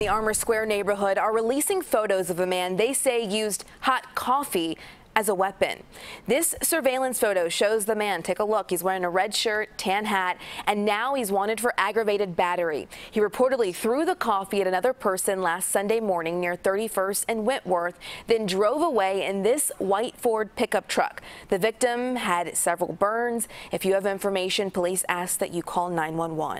The Armour Square neighborhood are releasing photos of a man they say used hot coffee as a weapon. This surveillance photo shows the man. Take a look. He's wearing a red shirt, tan hat, and now he's wanted for aggravated battery. He reportedly threw the coffee at another person last Sunday morning near 31st and Wentworth, then drove away in this white Ford pickup truck. The victim had several burns. If you have information, police ask that you call 911.